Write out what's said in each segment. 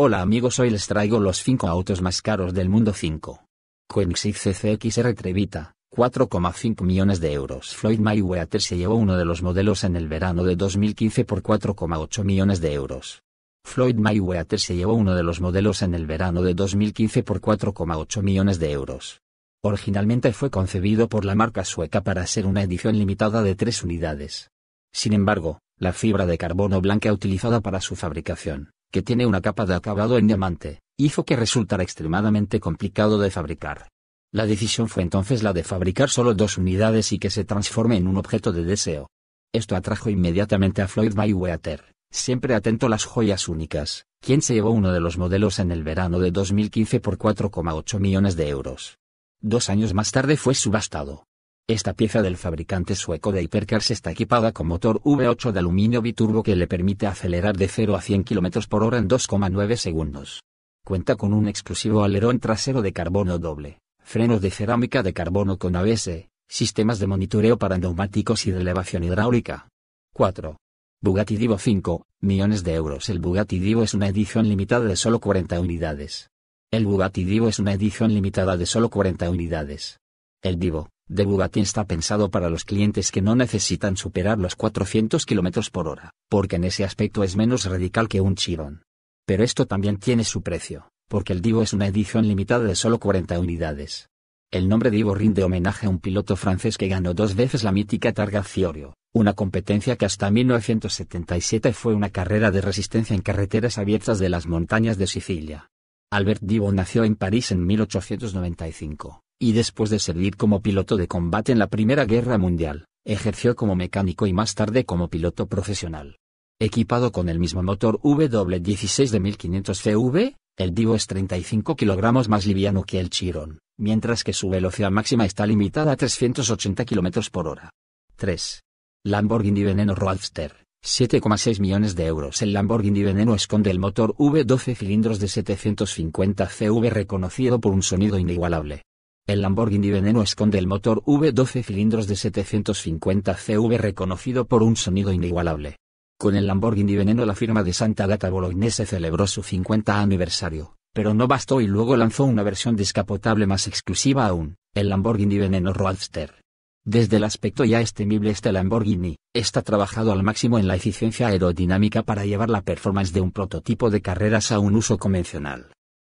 Hola amigos hoy les traigo los 5 autos más caros del mundo 5. Koenigsegg CCXR Trevita, 4,5 millones de euros Floyd Mayweather se llevó uno de los modelos en el verano de 2015 por 4,8 millones de euros. Floyd Mayweather se llevó uno de los modelos en el verano de 2015 por 4,8 millones de euros. Originalmente fue concebido por la marca sueca para ser una edición limitada de 3 unidades. Sin embargo, la fibra de carbono blanca utilizada para su fabricación que tiene una capa de acabado en diamante, hizo que resultara extremadamente complicado de fabricar. La decisión fue entonces la de fabricar solo dos unidades y que se transforme en un objeto de deseo. Esto atrajo inmediatamente a Floyd Mayweather, siempre atento a las joyas únicas, quien se llevó uno de los modelos en el verano de 2015 por 4,8 millones de euros. Dos años más tarde fue subastado. Esta pieza del fabricante sueco de Hypercars está equipada con motor V8 de aluminio biturbo que le permite acelerar de 0 a 100 km por hora en 2,9 segundos. Cuenta con un exclusivo alerón trasero de carbono doble, frenos de cerámica de carbono con ABS, sistemas de monitoreo para neumáticos y de elevación hidráulica. 4. Bugatti Divo 5, millones de euros. El Bugatti Divo es una edición limitada de solo 40 unidades. El Bugatti Divo es una edición limitada de solo 40 unidades. El Divo, de Bugatti está pensado para los clientes que no necesitan superar los 400 km por hora, porque en ese aspecto es menos radical que un Chiron. Pero esto también tiene su precio, porque el Divo es una edición limitada de solo 40 unidades. El nombre Divo rinde homenaje a un piloto francés que ganó dos veces la mítica Targa Fiorio, una competencia que hasta 1977 fue una carrera de resistencia en carreteras abiertas de las montañas de Sicilia. Albert Divo nació en París en 1895 y después de servir como piloto de combate en la Primera Guerra Mundial, ejerció como mecánico y más tarde como piloto profesional. Equipado con el mismo motor W16 de 1500 CV, el Divo es 35 kg más liviano que el Chiron, mientras que su velocidad máxima está limitada a 380 km por hora. 3. Lamborghini Veneno Roadster. 7,6 millones de euros. El Lamborghini Veneno esconde el motor V12 cilindros de 750 CV reconocido por un sonido inigualable, el Lamborghini Veneno esconde el motor V12 cilindros de 750 CV reconocido por un sonido inigualable. Con el Lamborghini Veneno la firma de Santa Gata Bolognese celebró su 50 aniversario, pero no bastó y luego lanzó una versión descapotable más exclusiva aún, el Lamborghini Veneno Roadster. Desde el aspecto ya es temible este Lamborghini, está trabajado al máximo en la eficiencia aerodinámica para llevar la performance de un prototipo de carreras a un uso convencional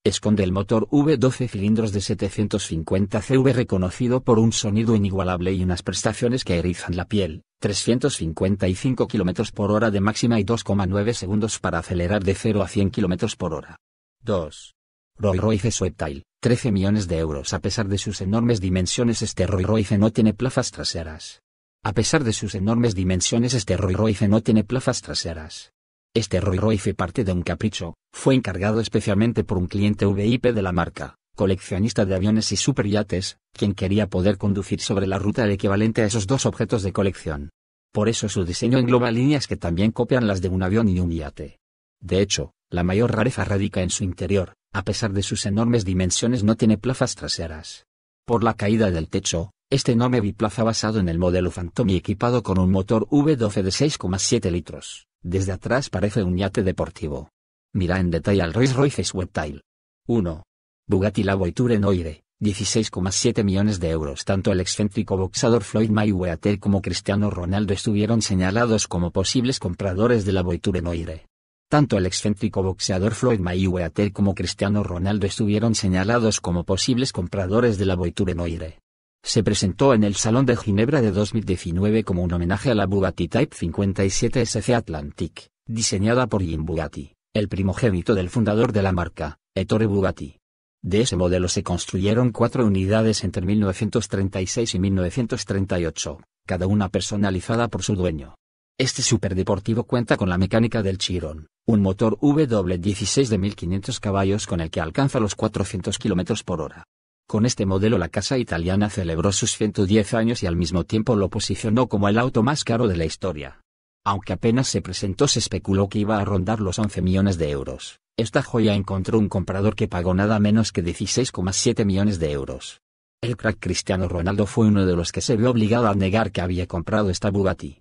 esconde el motor V12 cilindros de 750 CV reconocido por un sonido inigualable y unas prestaciones que erizan la piel, 355 km por hora de máxima y 2,9 segundos para acelerar de 0 a 100 km por hora. 2. Roy Royce Sweptile, 13 millones de euros. A pesar de sus enormes dimensiones, este Roy Royce no tiene plazas traseras. A pesar de sus enormes dimensiones, este Roy Royce no tiene plazas traseras. Este Roy fue parte de un capricho, fue encargado especialmente por un cliente VIP de la marca, coleccionista de aviones y superyates, quien quería poder conducir sobre la ruta el equivalente a esos dos objetos de colección. Por eso su diseño engloba líneas que también copian las de un avión y un yate. De hecho, la mayor rareza radica en su interior, a pesar de sus enormes dimensiones no tiene plazas traseras. Por la caída del techo, este enorme biplaza basado en el modelo Phantom y equipado con un motor V12 de 6,7 litros, desde atrás parece un yate deportivo. Mira en detalle al Rolls Royce Sweptail. 1. Bugatti La Voiture Noire, 16,7 millones de euros. Tanto el excéntrico boxador Floyd Mayweather como Cristiano Ronaldo estuvieron señalados como posibles compradores de La Voiture Noire. Tanto el excéntrico boxeador Floyd Mayweather como Cristiano Ronaldo estuvieron señalados como posibles compradores de La Voiture Noire se presentó en el Salón de Ginebra de 2019 como un homenaje a la Bugatti Type 57 SC Atlantic, diseñada por Jim Bugatti, el primogénito del fundador de la marca, Ettore Bugatti. De ese modelo se construyeron cuatro unidades entre 1936 y 1938, cada una personalizada por su dueño. Este superdeportivo cuenta con la mecánica del Chiron, un motor w 16 de 1500 caballos con el que alcanza los 400 km por hora. Con este modelo la casa italiana celebró sus 110 años y al mismo tiempo lo posicionó como el auto más caro de la historia. Aunque apenas se presentó se especuló que iba a rondar los 11 millones de euros. Esta joya encontró un comprador que pagó nada menos que 16,7 millones de euros. El crack Cristiano Ronaldo fue uno de los que se vio obligado a negar que había comprado esta Bugatti.